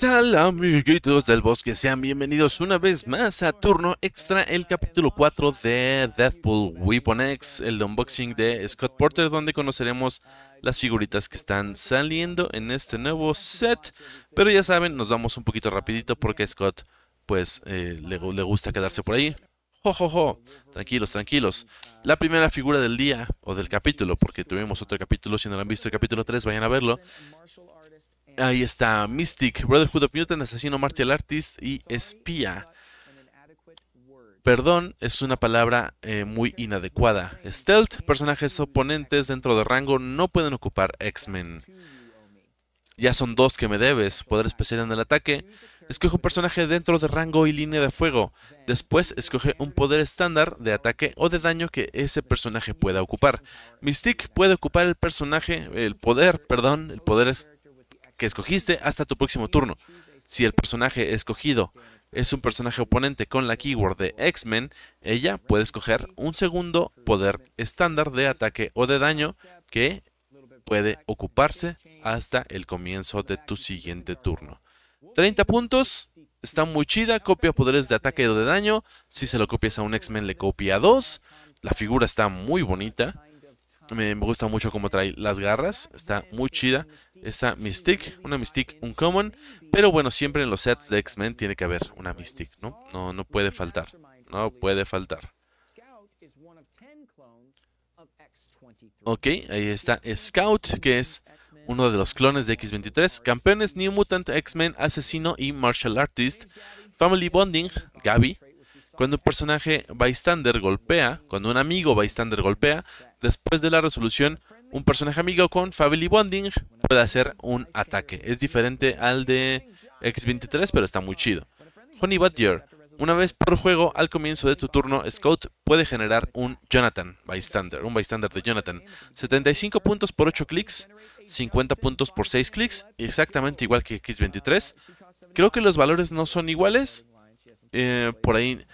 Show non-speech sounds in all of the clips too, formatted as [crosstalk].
tal amiguitos del bosque? Sean bienvenidos una vez más a Turno Extra, el capítulo 4 de Deathpool Weapon X, el unboxing de Scott Porter, donde conoceremos las figuritas que están saliendo en este nuevo set. Pero ya saben, nos vamos un poquito rapidito porque Scott pues eh, le, gusta quedarse por ahí. Jojojo, Tranquilos, tranquilos. La primera figura del día, o del capítulo, porque tuvimos otro capítulo, si no lo han visto el capítulo 3, vayan a verlo. Ahí está, Mystic, Brotherhood of Newton, Asesino Martial Artist y Espía. Perdón es una palabra eh, muy inadecuada. Stealth, personajes oponentes dentro de rango no pueden ocupar X-Men. Ya son dos que me debes, poder especial en el ataque. Escoge un personaje dentro de rango y línea de fuego. Después, escoge un poder estándar de ataque o de daño que ese personaje pueda ocupar. Mystic puede ocupar el personaje, el poder, perdón, el poder que escogiste hasta tu próximo turno. Si el personaje escogido es un personaje oponente con la keyword de X-Men, ella puede escoger un segundo poder estándar de ataque o de daño que puede ocuparse hasta el comienzo de tu siguiente turno. 30 puntos, está muy chida, copia poderes de ataque o de daño, si se lo copias a un X-Men le copia dos, la figura está muy bonita, me gusta mucho cómo trae las garras, está muy chida, Está mystic una un Uncommon, pero bueno, siempre en los sets de X-Men tiene que haber una mystic ¿no? No, no puede faltar, no puede faltar. Ok, ahí está Scout, que es uno de los clones de X-23, campeones New Mutant, X-Men, asesino y martial artist, Family Bonding, Gabi. Cuando un personaje bystander golpea, cuando un amigo bystander golpea, después de la resolución, un personaje amigo con Family Bonding puede hacer un ataque. Es diferente al de X23, pero está muy chido. Honey Badger. Una vez por juego, al comienzo de tu turno, Scout puede generar un Jonathan Bystander, un Bystander de Jonathan. 75 puntos por 8 clics, 50 puntos por 6 clics, exactamente igual que X23. Creo que los valores no son iguales. Eh, por ahí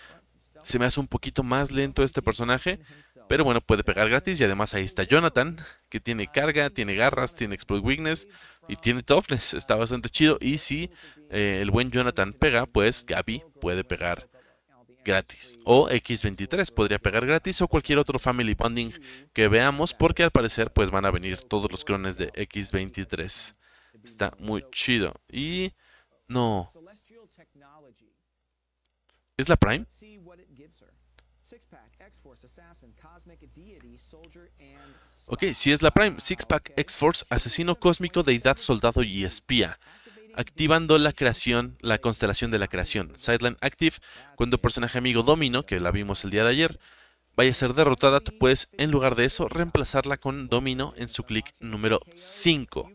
se me hace un poquito más lento este personaje, pero bueno, puede pegar gratis y además ahí está Jonathan, que tiene carga, tiene garras, tiene exploit weakness y tiene toughness. Está bastante chido y si eh, el buen Jonathan pega, pues Gabi puede pegar gratis. O X23 podría pegar gratis o cualquier otro Family Bonding que veamos porque al parecer pues van a venir todos los clones de X23. Está muy chido. Y no. ¿Es la Prime? Ok, si es la Prime, Pack X-Force, asesino cósmico, deidad, soldado y espía. Activando la creación, la constelación de la creación. Sideline Active, cuando personaje amigo Domino, que la vimos el día de ayer, vaya a ser derrotada, tú puedes, en lugar de eso, reemplazarla con Domino en su clic número 5.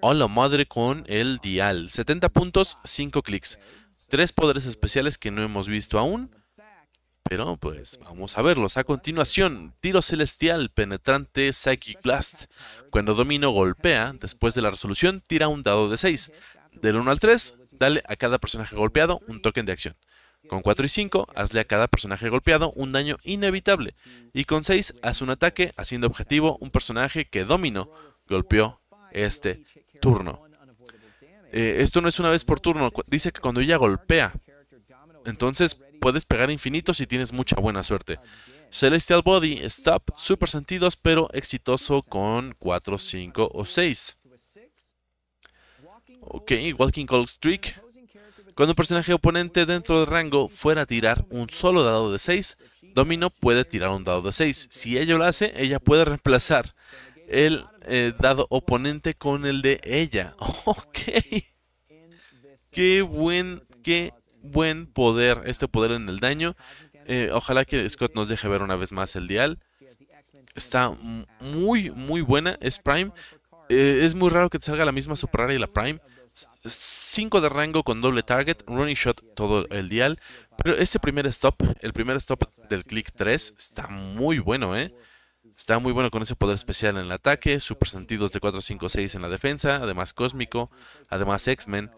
O la madre con el dial. 70 puntos, 5 clics. Tres poderes especiales que no hemos visto aún. Pero pues vamos a verlos. A continuación, tiro celestial, penetrante, psychic blast. Cuando Domino golpea, después de la resolución, tira un dado de 6. Del 1 al 3, dale a cada personaje golpeado un token de acción. Con 4 y 5, hazle a cada personaje golpeado un daño inevitable. Y con 6, haz un ataque haciendo objetivo un personaje que Domino golpeó este turno. Eh, esto no es una vez por turno, dice que cuando ella golpea. Entonces, puedes pegar infinito si tienes mucha buena suerte. Celestial Body, Stop, super sentidos, pero exitoso con 4, 5 o 6. Ok, Walking Cold Streak. Cuando un personaje oponente dentro del rango fuera a tirar un solo dado de 6, Domino puede tirar un dado de 6. Si ella lo hace, ella puede reemplazar el eh, dado oponente con el de ella. [laughs] Ok. Qué buen, qué buen poder, este poder en el daño. Eh, ojalá que Scott nos deje ver una vez más el dial. Está muy, muy buena. Es Prime. Eh, es muy raro que te salga la misma Super y la Prime. 5 de rango con doble target, running shot todo el dial. Pero ese primer stop, el primer stop del click 3, está muy bueno, ¿eh? Está muy bueno con ese poder especial en el ataque, super sentidos de 4, 5, 6 en la defensa, además cósmico, además X-Men.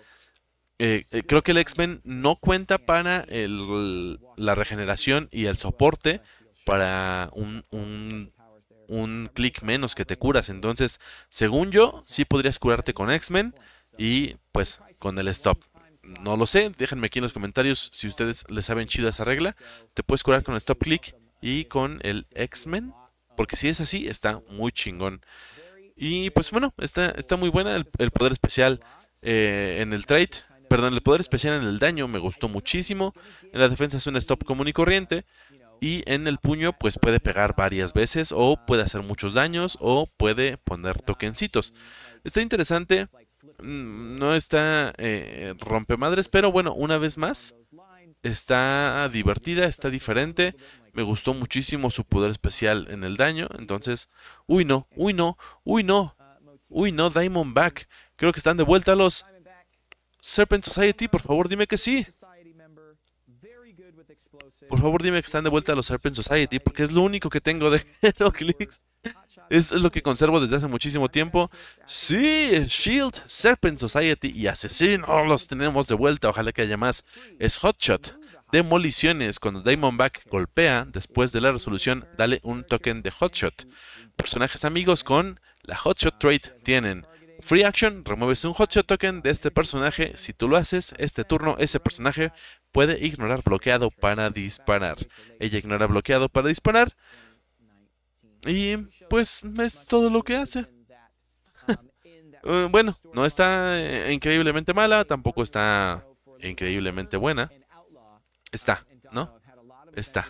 Eh, eh, creo que el X-Men no cuenta para el, la regeneración y el soporte para un, un, clic menos que te curas. Entonces, según yo, sí podrías curarte con X-Men y pues con el stop. No lo sé, déjenme aquí en los comentarios si ustedes les saben chido esa regla. Te puedes curar con el stop click y con el X-Men, porque si es así, está muy chingón. Y pues bueno, está, está muy buena el, poder especial eh, en el trade perdón, el poder especial en el daño me gustó muchísimo. En la defensa es un stop común y corriente. Y en el puño, pues puede pegar varias veces, o puede hacer muchos daños, o puede poner toquencitos. Está interesante. Mm, no está eh, rompemadres, pero bueno, una vez más, está divertida, está diferente. Me gustó muchísimo su poder especial en el daño. Entonces, uy no, uy no, uy no, uy no, Diamondback. Creo que están de vuelta los Serpent Society, por favor dime que sí. Por favor dime que están de vuelta a los Serpent Society, porque es lo único que tengo de Heroclix. [laughs] Es, lo que conservo desde hace muchísimo tiempo. Sí, Shield, Serpent Society y Asesino oh, los tenemos de vuelta. Ojalá que haya más. Es Hotshot. Demoliciones. Cuando Diamondback golpea, después de la resolución, dale un token de Hotshot. Personajes amigos con la Hotshot Trait tienen Free Action, remueves un Hotshot Token de este personaje. Si tú lo haces, este turno ese personaje puede ignorar bloqueado para disparar. Ella ignora bloqueado para disparar. Y pues es todo lo que hace. [laughs] Eh, bueno, no está eh, increíblemente mala, tampoco está increíblemente buena. Está, ¿no? Está.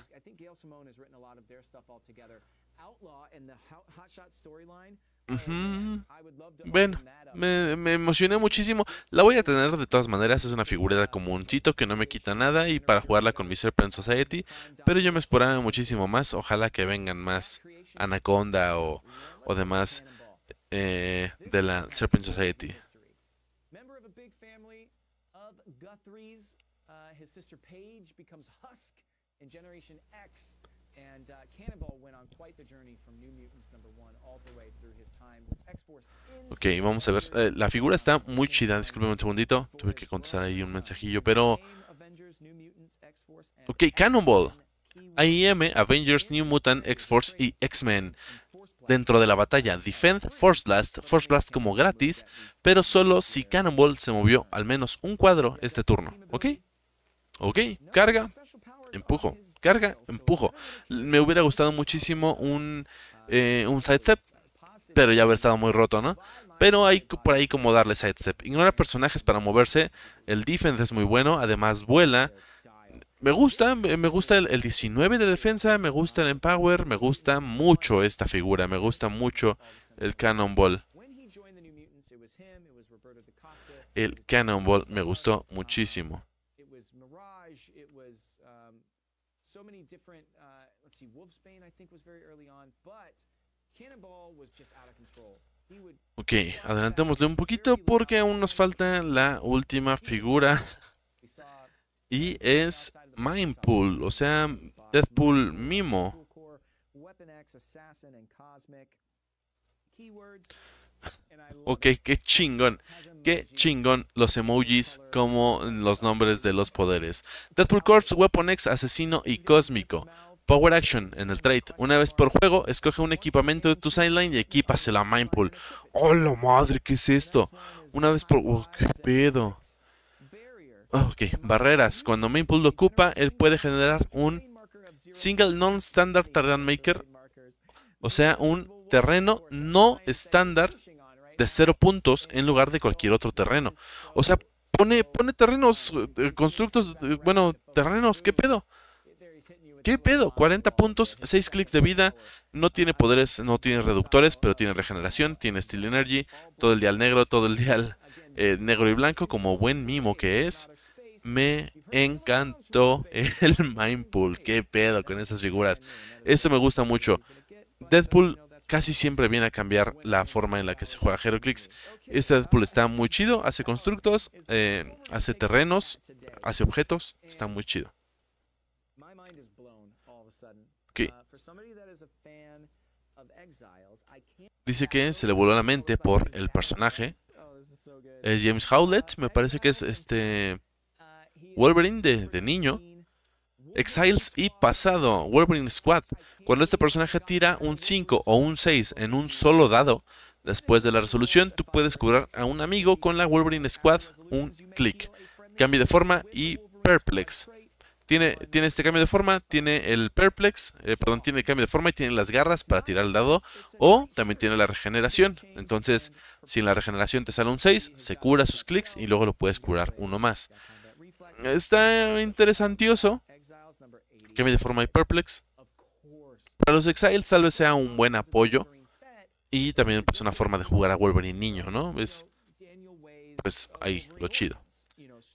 Bueno, me, emocioné muchísimo. La voy a tener de todas maneras. Es una figurita chito que no me quita nada. Y para jugarla con mi Serpent Society. Pero yo me esperaba muchísimo más. Ojalá que vengan más Anaconda o, o demás eh, de la Serpent Society. And uh, Cannonball New Mutants X-Force. Ok, vamos a ver. Eh, la figura está muy chida. Disculpen un segundito. Tuve que contestar ahí un mensajillo, pero... Ok, Cannonball. AIM, Avengers, New Mutant, X-Force y X-Men. Dentro de la batalla, Defend Force Blast, Force Blast como gratis, pero solo si Cannonball se movió al menos un cuadro este turno. ¿Ok? ¿Ok? Carga, empujo carga, empujo. Me hubiera gustado muchísimo un, eh, sidestep, pero ya haber estado muy roto, ¿no? Pero hay por ahí como darle sidestep. Ignora personajes para moverse. El defense es muy bueno, además vuela. Me gusta, me gusta el, el 19 de defensa, me gusta el Empower, me gusta mucho esta figura, me gusta mucho el Cannonball. El Cannonball me gustó muchísimo. Wolfsbane, I Ok, adelantémosle un poquito porque aún nos falta la última figura [laughs] y es Mindpool, o sea, Deadpool Mimo. Ok, qué chingón, qué chingón los emojis como los nombres de los poderes. Deadpool Corps, Weapon X, Asesino y Cósmico. Power Action en el trade. Una vez por juego, escoge un equipamiento de tu sideline y equipasela a Mindpool. ¡Oh, la madre! ¿Qué es esto? Una vez por... ¡oh, ¡Qué pedo! Ah, ok, barreras. Cuando Mindpool lo ocupa, él puede generar un Single Non-Standard Terrain Maker. O sea, un terreno no estándar de cero puntos en lugar de cualquier otro terreno. O sea, pone, pone terrenos, eh, constructos, eh, bueno, terrenos, ¿qué pedo? ¿Qué pedo? 40 puntos, 6 clics de vida, no tiene poderes, no tiene reductores, pero tiene regeneración, tiene Steel Energy, todo el día al negro, todo el día al eh, negro y blanco, como buen mimo que es. Me encantó el [laughs] Mind Pool. ¿Qué pedo con esas figuras? Eso me gusta mucho. Deadpool casi siempre viene a cambiar la forma en la que se juega Heroclix. Este Deadpool está muy chido, hace constructos, eh, hace terrenos, hace objetos, está muy chido dice que se le voló la mente por el personaje. Oh, es James Howlett, me uh, parece que es este uh, Wolverine de, niño. Exiles y pasado, Wolverine Squad. Cuando este personaje tira un 5 o un 6 en un solo dado, después de la resolución tú puedes curar a un amigo con la Wolverine Squad un clic. Cambio de forma y perplex. Tiene, este cambio de forma, tiene el perplex, eh, perdón, tiene el cambio de forma y tiene las garras para tirar el dado. O también tiene la regeneración. Entonces, si en la regeneración te sale un 6, se cura sus clics y luego lo puedes curar uno más. Está interesantioso. Cambio de forma y perplex. Para los Exiles tal vez sea un buen apoyo. Y también es pues, una forma de jugar a Wolverine niño, ¿no? Es pues ahí, lo chido.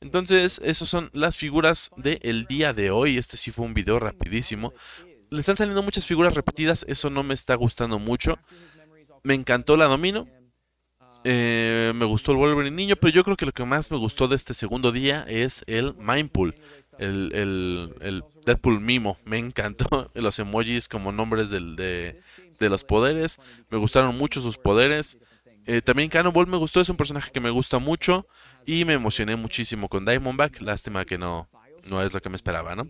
Entonces, esas son las figuras del día de hoy. Este sí fue un video rapidísimo. Le están saliendo muchas figuras repetidas, eso no me está gustando mucho. Me encantó la Domino. Eh, me gustó el Wolverine Niño, pero yo creo que lo que más me gustó de este segundo día es el Mindpool. El, el, el, Deadpool Mimo. Me encantó [laughs] los emojis como nombres de, de, los poderes. Me gustaron mucho sus poderes. Eh, también Cannonball me gustó, es un personaje que me gusta mucho y me emocioné muchísimo con Diamondback. Lástima que no, no es lo que me esperaba, ¿no?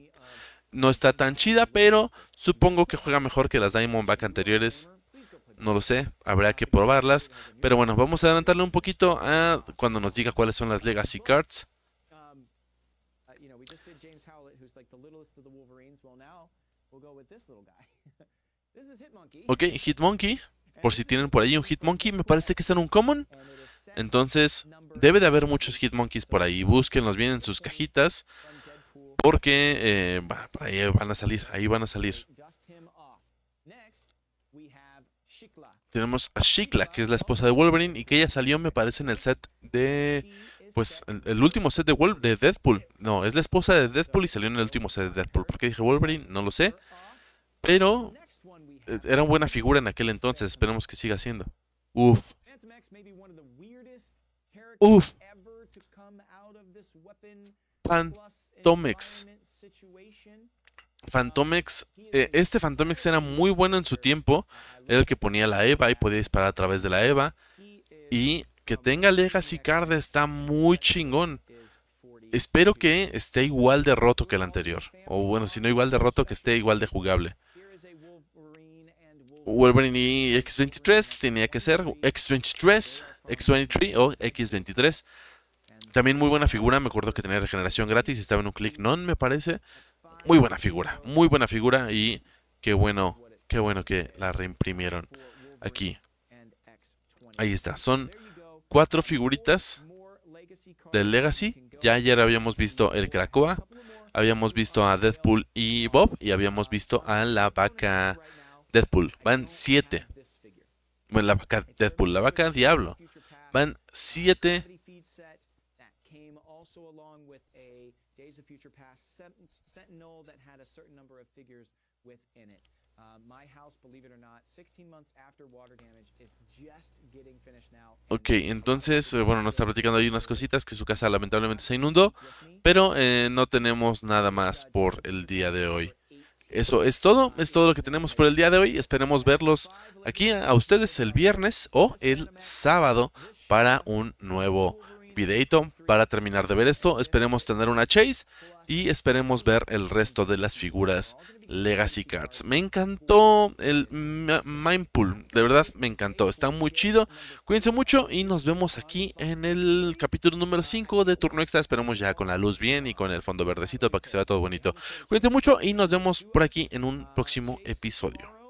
No está tan chida, pero supongo que juega mejor que las Diamondback anteriores. No lo sé, habrá que probarlas. Pero bueno, vamos a adelantarle un poquito a cuando nos diga cuáles son las Legacy Cards. Ok, Hitmonkey. Por si tienen por ahí un Hitmonkey, me parece que está en un common. Entonces, debe de haber muchos Hitmonkeys por ahí. Búsquenlos bien en sus cajitas. Porque eh, por ahí van a salir, ahí van a salir. Tenemos a Shikla, que es la esposa de Wolverine, y que ella salió, me parece, en el set de. Pues el, último set de, de Deadpool. No, es la esposa de Deadpool y salió en el último set de Deadpool. ¿Por qué dije Wolverine? No lo sé. Pero era una buena figura en aquel entonces, esperemos que siga siendo. Uf. Uf. Phantomex. Phantomex, uh, eh, este Phantomex era muy bueno en su tiempo, era el que ponía la Eva y podía disparar a través de la Eva. Y que tenga Legacy Card está muy chingón. Espero que esté igual de roto que el anterior. O bueno, si no igual de roto, que esté igual de jugable. Wolverine y X23 tenía que ser X23, X23 o X23. También muy buena figura, me acuerdo que tenía regeneración gratis, estaba en un click non, me parece. Muy buena figura, muy buena figura y qué bueno, qué bueno que la reimprimieron aquí. Ahí está, son cuatro figuritas del Legacy. Ya ayer habíamos visto el Krakoa, habíamos visto a Deadpool y Bob y habíamos visto a la vaca Deadpool, van siete. Bueno, la vaca Deadpool, la vaca Diablo. Van siete. Ok, entonces, eh, bueno, nos está platicando ahí unas cositas que su casa lamentablemente se inundó, pero eh, no tenemos nada más por el día de hoy. Eso es todo, es todo lo que tenemos por el día de hoy. Esperemos verlos aquí a ustedes el viernes o el sábado para un nuevo videito para terminar de ver esto. Esperemos tener una chase y esperemos ver el resto de las figuras Legacy Cards. Me encantó el Mindpool, de verdad me encantó, está muy chido. Cuídense mucho y nos vemos aquí en el capítulo número 5 de Turno Extra. Esperemos ya con la luz bien y con el fondo verdecito para que se vea todo bonito. Cuídense mucho y nos vemos por aquí en un próximo episodio.